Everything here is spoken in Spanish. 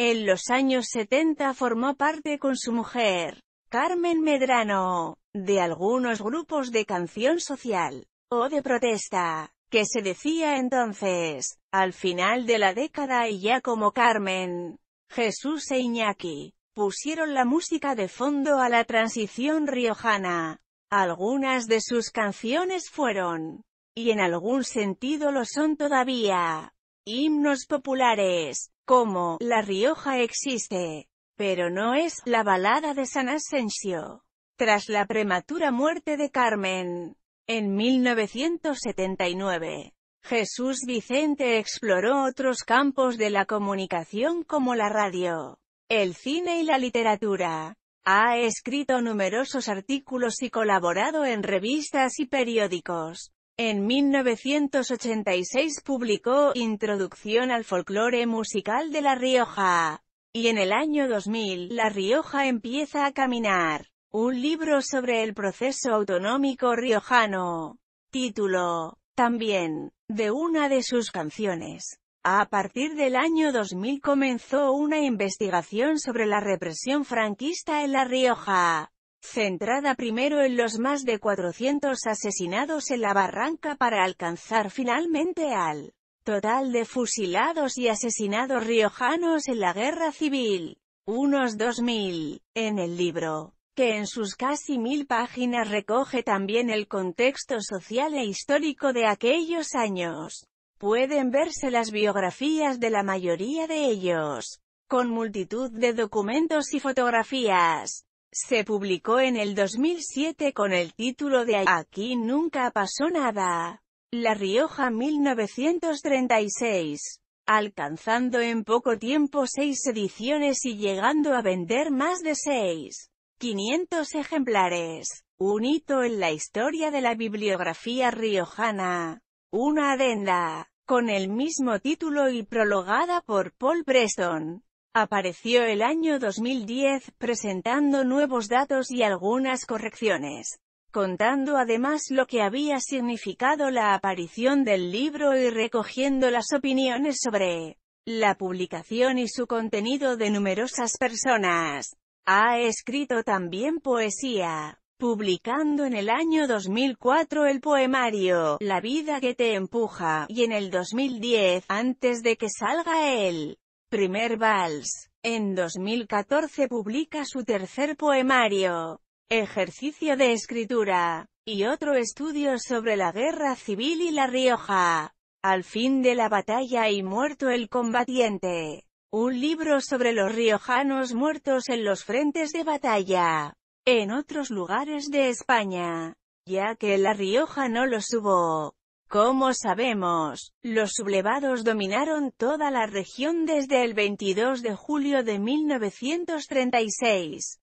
En los años 70 formó parte con su mujer, Carmen Medrano, de algunos grupos de canción social, o de protesta, que se decía entonces, al final de la década y ya como Carmen, Jesús e Iñaki, pusieron la música de fondo a la transición riojana. Algunas de sus canciones fueron, y en algún sentido lo son todavía, himnos populares, como La Rioja existe, pero no es la balada de San Asensio. Tras la prematura muerte de Carmen, en 1979, Jesús Vicente exploró otros campos de la comunicación como la radio, el cine y la literatura. Ha escrito numerosos artículos y colaborado en revistas y periódicos. En 1986 publicó Introducción al folclore musical de La Rioja. Y en el año 2000, La Rioja empieza a caminar. Un libro sobre el proceso autonómico riojano. Título. También, de una de sus canciones. A partir del año 2000 comenzó una investigación sobre la represión franquista en La Rioja centrada primero en los más de 400 asesinados en la barranca para alcanzar finalmente al total de fusilados y asesinados riojanos en la guerra civil, unos 2.000, en el libro, que en sus casi mil páginas recoge también el contexto social e histórico de aquellos años. Pueden verse las biografías de la mayoría de ellos, con multitud de documentos y fotografías. Se publicó en el 2007 con el título de Aquí nunca pasó nada. La Rioja 1936 alcanzando en poco tiempo seis ediciones y llegando a vender más de 6.500 ejemplares. Un hito en la historia de la bibliografía riojana. Una adenda, con el mismo título y prologada por Paul Preston. Apareció el año 2010, presentando nuevos datos y algunas correcciones, contando además lo que había significado la aparición del libro y recogiendo las opiniones sobre la publicación y su contenido de numerosas personas. Ha escrito también poesía, publicando en el año 2004 el poemario La vida que te empuja, y en el 2010, antes de que salga él. Primer Vals. En 2014 publica su tercer poemario, Ejercicio de Escritura, y otro estudio sobre la Guerra Civil y La Rioja. Al fin de la batalla y muerto el combatiente. Un libro sobre los riojanos muertos en los frentes de batalla. En otros lugares de España. Ya que La Rioja no los hubo. Como sabemos, los sublevados dominaron toda la región desde el 22 de julio de 1936.